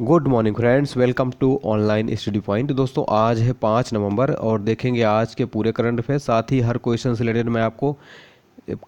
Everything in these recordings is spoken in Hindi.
good morning friends welcome to online study point दोस्तों आज है पाँच नवंबर और देखेंगे आज के पूरे करंट अफेयर साथ ही हर क्वेश्चन से रिलेटेड मैं आपको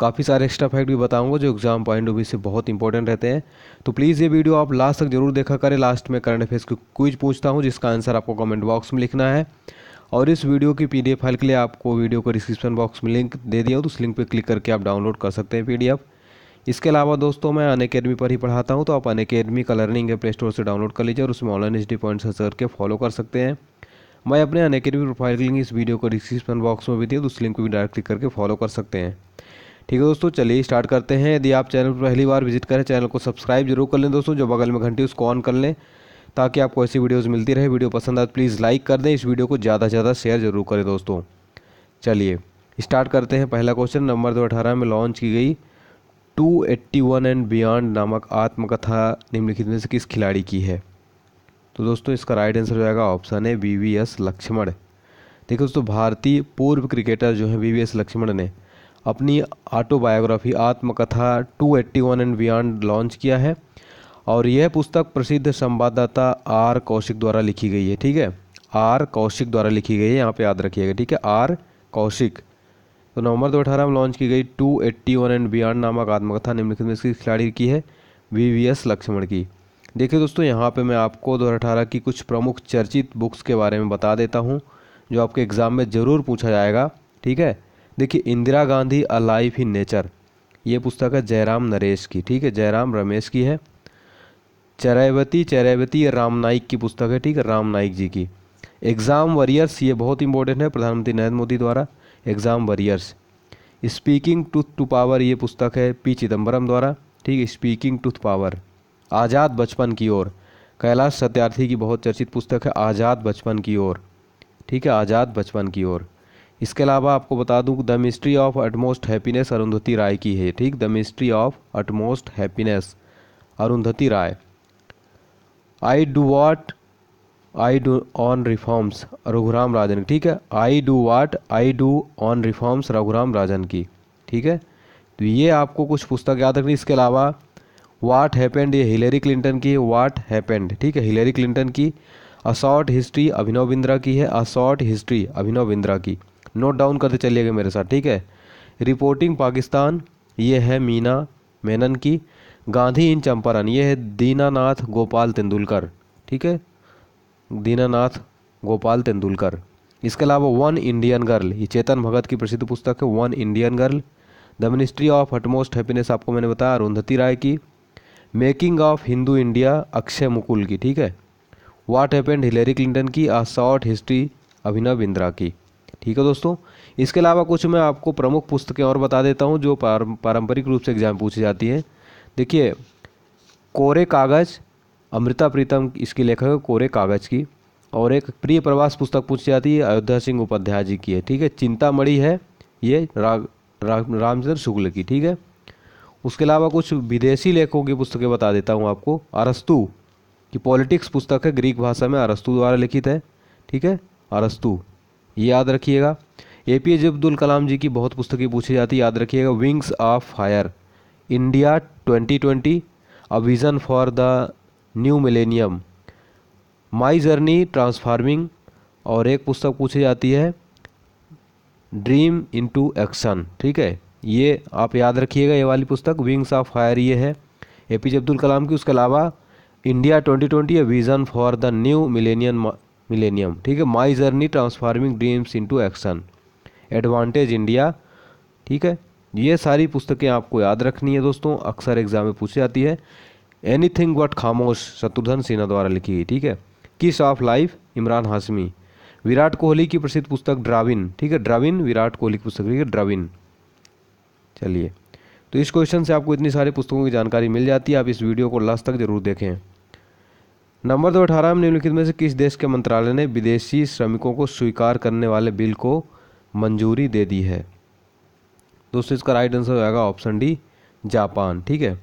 काफ़ी सारे एक्स्ट्रा फैक्ट भी बताऊंगा जो एग्जाम पॉइंट ऑफ व्यू से बहुत इंपॉर्टेंट रहते हैं तो प्लीज़ ये वीडियो आप लास्ट तक जरूर देखा करें लास्ट में करंट अफेयर्स की क्विज पूछता हूँ जिसका आंसर आपको कमेंट बॉक्स में लिखना है और इस वीडियो की पी फाइल के लिए आपको वीडियो को डिस्क्रिप्शन बॉक्स में लिंक दे दिया तो उस लिंक पर क्लिक करके आप डाउनलोड कर सकते हैं पी इसके अलावा दोस्तों मैं अन अकेडमी पर ही पढ़ाता हूँ तो आप अन अकेडमी का लर्निंग प्ले स्टोर से डाउनलोड कर लीजिए और उसमें online H D point search करके फॉलो कर सकते हैं मैं अपने अन अकेडमी प्रोफाइल लिंक इस वीडियो को डिस्क्रिप्शन बॉक्स में भी दिया तो उस लिंक को भी डायरेक्ट क्लिक करके फॉलो कर सकते हैं ठीक है दोस्तों चलिए स्टार्ट करते हैं यदि आप चैनल पर पहली बार विजिट करें चैनल को सब्सक्राइब जरूर कर लें दोस्तों जो बगल में घंटी उसको ऑन कर लें ताकि आपको ऐसी वीडियोज़ मिलती रहे वीडियो पसंद आए प्लीज़ तो लाइक कर दें इस वीडियो को ज़्यादा से ज़्यादा शेयर जरूर करें दोस्तों चलिए स्टार्ट करते हैं पहला क्वेश्चन नंबर दो अठारह में लॉन्च की गई 281 एंड बियॉन्ड नामक आत्मकथा निम्नलिखित में से किस खिलाड़ी की है तो दोस्तों इसका राइट आंसर हो जाएगा ऑप्शन है वी वी एस लक्ष्मण देखिए दोस्तों भारतीय पूर्व क्रिकेटर जो है वी वी एस लक्ष्मण ने अपनी ऑटोबायोग्राफी आत्मकथा 281 एंड बियॉन्ड लॉन्च किया है और यह पुस्तक प्रसिद्ध संवाददाता आर कौशिक द्वारा लिखी गई है ठीक है आर कौशिक द्वारा लिखी गई है यहाँ पे याद रखिएगा ठीक है आर कौशिक तो नवंबर अठारह में लॉन्च की गई two eighty one and beyond नामक आत्मकथा निम्नलिखित में इसकी खिलाड़ी की है वी वी एस लक्ष्मण की देखिए दोस्तों यहाँ पे मैं आपको अठारह की कुछ प्रमुख चर्चित बुक्स के बारे में बता देता हूँ जो आपके एग्ज़ाम में ज़रूर पूछा जाएगा ठीक है देखिए Indira Gandhi a life in nature ये पुस्तक है जयराम नरेश की ठीक है जयराम रमेश की है चरैवती चरैवती राम नाइक की पुस्तक है ठीक है राम नाइक जी की एग्ज़ाम वरियर्स ये बहुत इंपॉर्टेंट है प्रधानमंत्री नरेंद्र मोदी द्वारा एग्ज़ाम वरियर्स स्पीकिंग टूथ टू पावर ये पुस्तक है पी चिदम्बरम द्वारा ठीक है स्पीकिंग टूथ पावर आज़ाद बचपन की ओर कैलाश सत्यार्थी की बहुत चर्चित पुस्तक है आज़ाद बचपन की ओर ठीक है आज़ाद बचपन की ओर इसके अलावा आपको बता दूँ the mystery of utmost happiness Arundhati Roy की है ठीक the mystery of utmost happiness Arundhati Roy I do what I do on reforms Raghuram Rajan ठीक है I do what I do on reforms Raghuram Rajan की ठीक है तो ये आपको कुछ पुस्तक याद रखनी इसके अलावा वाट हैपेंड ये हिलेरी क्लिंटन की वाट हैपेंड ठीक है हिलेरी क्लिंटन की a short history Abhinav Bindra की है a short history Abhinav Bindra की नोट डाउन करते चलिएगा मेरे साथ ठीक है रिपोर्टिंग पाकिस्तान ये है मीना मेनन की गांधी इन चंपारण ये है दीनानाथ गोपाल तेंदुलकर ठीक है दीनानाथ गोपाल तेंदुलकर इसके अलावा वन इंडियन गर्ल ये चेतन भगत की प्रसिद्ध पुस्तक है one Indian girl the ministry of utmost happiness आपको मैंने बताया अरुंधति राय की making of Hindu India Akshay Mukul की ठीक है वाट हैपेंड हिलेरी क्लिंटन की a short history Abhinav Bindra की ठीक है दोस्तों इसके अलावा कुछ मैं आपको प्रमुख पुस्तकें और बता देता हूँ जो पारंपरिक रूप से एग्जाम पूछी जाती हैं देखिए कोरे कागज़ अमृता प्रीतम इसके लेखक है कोरे कागज़ की और एक प्रिय प्रवास पुस्तक पूछी जाती है अयोध्या सिंह उपाध्याय जी की है ठीक है चिंतामणि है ये राग रा, रामचंद्र शुक्ल की ठीक है उसके अलावा कुछ विदेशी लेखकों की पुस्तकें बता देता हूँ आपको अरस्तु की पॉलिटिक्स पुस्तक है ग्रीक भाषा में अरस्तु द्वारा लिखित है ठीक है अरस्तु ये याद रखिएगा ए पी जे अब्दुल कलाम जी की बहुत पुस्तकें पूछी जाती है याद रखिएगा wings of fire India 2020 a vision for the new millennium my journey transforming और एक पुस्तक पूछी जाती है ड्रीम इनटू एक्शन ठीक है ये आप याद रखिएगा ये वाली पुस्तक विंग्स ऑफ फायर ये है ए पी जे अब्दुल कलाम की उसके अलावा India 2020 a vision for the new millennium millennium ठीक है my journey transforming dreams into action advantage India ठीक है ये सारी पुस्तकें आपको याद रखनी है दोस्तों अक्सर एग्ज़ाम में पूछी जाती है एनी थिंग वट खामोश शत्रुधन सिन्हा द्वारा लिखी गई ठीक है kiss of life Emraan Hashmi Virat Kohli की प्रसिद्ध पुस्तक ड्राविन ठीक है ड्राविन विराट कोहली की पुस्तक ठीक ड्राविन चलिए तो इस क्वेश्चन से आपको इतनी सारी पुस्तकों की जानकारी मिल जाती है आप इस वीडियो को लास्ट तक जरूर देखें नंबर दो अठारह में निम्नलिखित में से किस देश के मंत्रालय ने विदेशी श्रमिकों को स्वीकार करने वाले बिल को मंजूरी दे दी है दोस्तों इसका राइट आंसर हो जाएगा ऑप्शन डी जापान ठीक है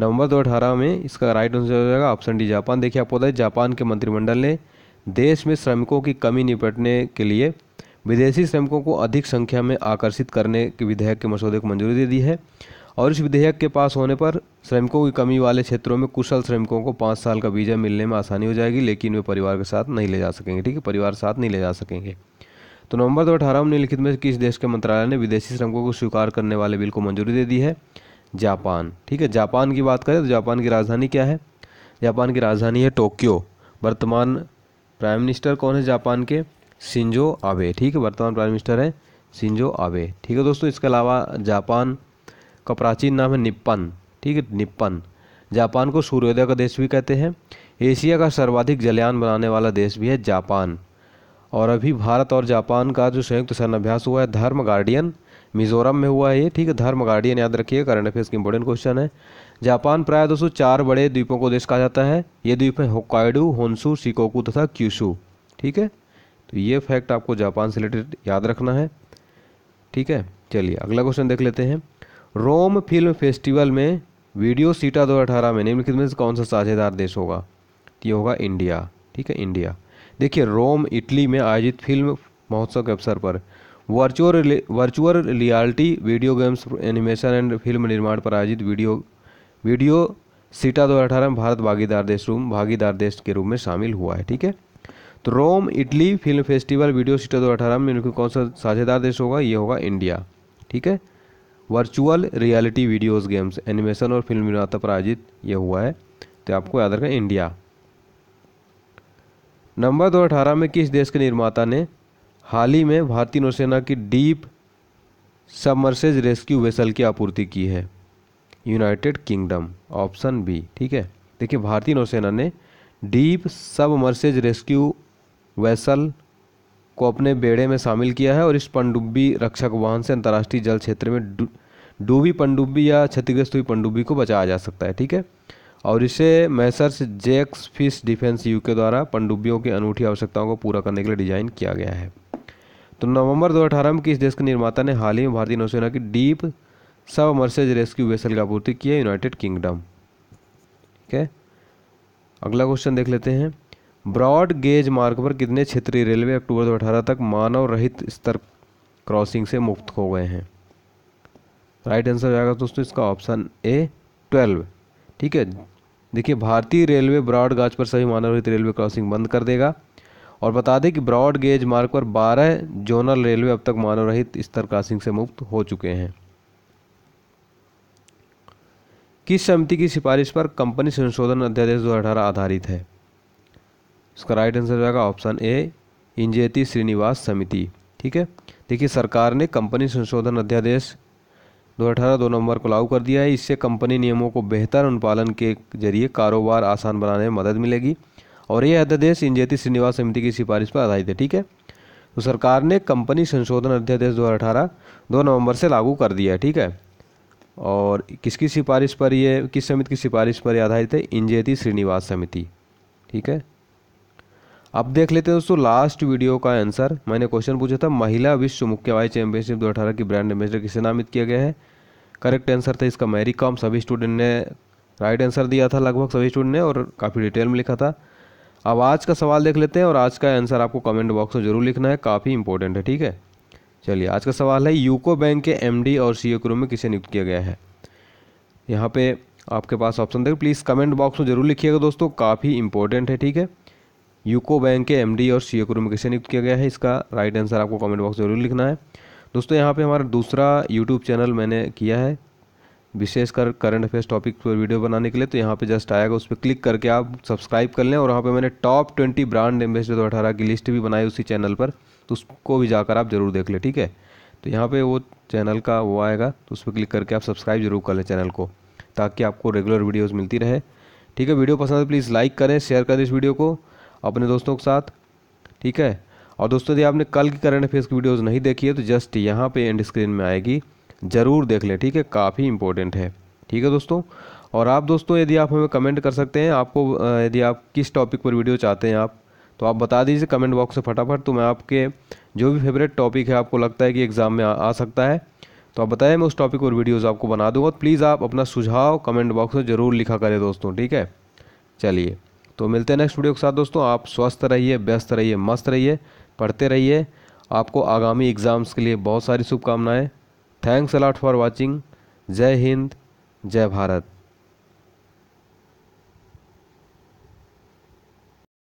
नवंबर 2018 में इसका राइट आंसर हो जाएगा ऑप्शन डी जापान देखिए आपको बताए जापान के मंत्रिमंडल ने देश में श्रमिकों की कमी निपटने के लिए विदेशी श्रमिकों को अधिक संख्या में आकर्षित करने के विधेयक के मसौदे को मंजूरी दे दी है और इस विधेयक के पास होने पर श्रमिकों की कमी वाले क्षेत्रों में कुशल श्रमिकों को पाँच साल का वीज़ा मिलने में आसानी हो जाएगी लेकिन वे परिवार के साथ नहीं ले जा सकेंगे ठीक है परिवार साथ नहीं ले जा सकेंगे तो नवंबर दो अठारह में लिखित में किस देश के मंत्रालय ने विदेशी श्रमिकों को स्वीकार करने वाले बिल को मंजूरी दे दी है जापान ठीक है जापान की बात करें तो जापान की राजधानी क्या है जापान की राजधानी है टोक्यो वर्तमान प्राइम मिनिस्टर कौन है जापान के सिंजो आबे ठीक है वर्तमान प्राइम मिनिस्टर है सिंजो आबे ठीक है दोस्तों इसके अलावा जापान का प्राचीन नाम है निप्पन ठीक है निप्पन जापान को सूर्योदय का देश भी कहते हैं एशिया का सर्वाधिक जलयान बनाने वाला देश भी है जापान और अभी भारत और जापान का जो संयुक्त सैन्य अभ्यास हुआ है धर्म गार्डियन मिजोरम में हुआ है ये ठीक है धर्म गार्डियन याद रखिए करंट अफेयर्स की इंपॉर्टेंट क्वेश्चन है जापान प्राय दोस्तों चार बड़े द्वीपों को देश कहा जाता है ये द्वीप है होक्काइडू होन्सू सिकोकू तथा क्यूशू ठीक है तो ये फैक्ट आपको जापान से रिलेटेड याद रखना है ठीक है चलिए अगला क्वेश्चन देख लेते हैं रोम फिल्म फेस्टिवल में वीडियो सीटा दो में निम्नलिखित में से कौन सा साझेदार देश होगा ये होगा इंडिया ठीक है इंडिया देखिए रोम इटली में आयोजित फिल्म महोत्सव के अवसर पर virtual virtual reality video games animation and film निर्माण पर आयोजित वीडियो वीडियो सीटा दो में भारत भागीदार देश रूम भागीदार देश के रूप में शामिल हुआ है ठीक है तो Rome Italy film festival video सीटा दो में इनके कौन सा साझेदार देश होगा ये होगा इंडिया ठीक है virtual reality videos games animation और फिल्म निर्माता पर आयोजित ये हुआ है तो आपको याद रखें इंडिया नंबर दो अठारह में किस देश के निर्माता ने हाल ही में भारतीय नौसेना की डीप सबमर्सेज रेस्क्यू वेसल की आपूर्ति की है यूनाइटेड किंगडम ऑप्शन बी ठीक है देखिए भारतीय नौसेना ने डीप सबमर्सेज रेस्क्यू वेसल को अपने बेड़े में शामिल किया है और इस पनडुब्बी रक्षक वाहन से अंतर्राष्ट्रीय जल क्षेत्र में डूबी पनडुब्बी या क्षतिग्रस्त हुई पनडुब्बी को बचाया जा सकता है ठीक है और इसे मैसर्स जेक्स फिश डिफेंस यू के द्वारा पनडुब्बियों की अनूठी आवश्यकताओं को पूरा करने के लिए डिजाइन किया गया है तो नवंबर 2018 में किस देश के निर्माता ने हाल ही में भारतीय नौसेना की डीप सब मर्सेज रेस्क्यू वेसल की आपूर्ति की है यूनाइटेड किंगडम ठीक है अगला क्वेश्चन देख लेते हैं ब्रॉड गेज मार्ग पर कितने क्षेत्रीय रेलवे अक्टूबर 2018 तक मानव रहित स्तर क्रॉसिंग से मुक्त हो गए हैं राइट आंसर जाएगा दोस्तों इसका ऑप्शन ए ट्वेल्व ठीक है देखिए भारतीय रेलवे ब्रॉड गाज पर सभी मानव रहित रेलवे क्रॉसिंग बंद कर देगा और बता दें कि ब्रॉड गेज मार्ग पर 12 जोनल रेलवे अब तक मानव रहित स्तर क्रॉसिंग से मुक्त हो चुके हैं किस समिति की सिफारिश पर कंपनी संशोधन अध्यादेश दो आधारित है इसका राइट आंसर हो जाएगा ऑप्शन ए इंजेती श्रीनिवास समिति ठीक है देखिए सरकार ने कंपनी संशोधन अध्यादेश दो अठारह दो नवंबर को लागू कर दिया है इससे कंपनी नियमों को बेहतर अनुपालन के जरिए कारोबार आसान बनाने में मदद मिलेगी और ये अध्यादेश इंजेती श्रीनिवास समिति की सिफारिश पर आधारित है ठीक है तो सरकार ने कंपनी संशोधन अध्यादेश दो हज़ार नवंबर से लागू कर दिया है ठीक है और किसकी सिफारिश पर ये किस समिति की सिफारिश पर आधारित है इंजेती श्रीनिवास समिति ठीक है अब देख लेते हैं दोस्तों लास्ट वीडियो का आंसर मैंने क्वेश्चन पूछा था महिला विश्व मुक्केबाजी चैंपियनशिप अठारह की ब्रांड एम्बेसडर किसे नामित किया गया है करेक्ट आंसर था इसका मैरी कॉम सभी स्टूडेंट ने राइट आंसर दिया था लगभग सभी स्टूडेंट ने और काफ़ी डिटेल में लिखा था अब आज का सवाल देख लेते हैं और आज का आंसर आपको कमेंट बॉक्स में जरूर लिखना है काफ़ी इंपॉर्टेंट है ठीक है चलिए आज का सवाल है यूको बैंक के एम और सी e के रूप में किसे नियुक्त किया गया है यहाँ पे आपके पास ऑप्शन देख प्लीज़ कमेंट बॉक्स में जरूर लिखिएगा दोस्तों काफ़ी इंपॉर्टेंट है ठीक है यूको बैंक के एम और सी e के रूप में किसे नियुक्त किया गया है इसका राइट आंसर आपको कमेंट बॉक्स में जरूर लिखना है दोस्तों यहाँ पे हमारा दूसरा यूट्यूब चैनल मैंने किया है विशेषकर करंट अफेयर्स टॉपिक पर वीडियो बनाने के लिए तो यहाँ पे जस्ट आएगा उस पर क्लिक करके आप सब्सक्राइब कर लें और वहाँ पे मैंने टॉप ट्वेंटी ब्रांड एम्बेसडर अठारह की लिस्ट भी बनाई उसी चैनल पर तो उसको भी जाकर आप ज़रूर देख लें ठीक है तो यहाँ पे वो चैनल का वो आएगा तो उस पर क्लिक करके आप सब्सक्राइब जरूर कर लें चैनल को ताकि आपको रेगुलर वीडियोज़ मिलती रहे ठीक है वीडियो पसंद है प्लीज़ तो लाइक करें शेयर करें इस वीडियो को अपने दोस्तों के साथ ठीक है और दोस्तों यदि आपने कल की करंट अफेयर्स की वीडियोज़ नहीं देखी है तो जस्ट यहाँ पर एंड स्क्रीन में आएगी ज़रूर देख लें ठीक है काफ़ी इंपॉर्टेंट है ठीक है दोस्तों और आप दोस्तों यदि आप हमें कमेंट कर सकते हैं आपको यदि आप किस टॉपिक पर वीडियो चाहते हैं आप तो आप बता दीजिए कमेंट बॉक्स से फटाफट तो मैं आपके जो भी फेवरेट टॉपिक है आपको लगता है कि एग्ज़ाम में आ, आ सकता है तो आप बताएं मैं उस टॉपिक पर वीडियोस आपको बना दूंगा तो प्लीज़ आप अपना सुझाव कमेंट बॉक्स में ज़रूर लिखा करें दोस्तों ठीक है चलिए तो मिलते हैं नेक्स्ट वीडियो के साथ दोस्तों आप स्वस्थ रहिए व्यस्त रहिए मस्त रहिए पढ़ते रहिए आपको आगामी एग्ज़ाम्स के लिए बहुत सारी शुभकामनाएँ थैंक्स अलॉट फॉर वॉचिंग जय हिंद जय भारत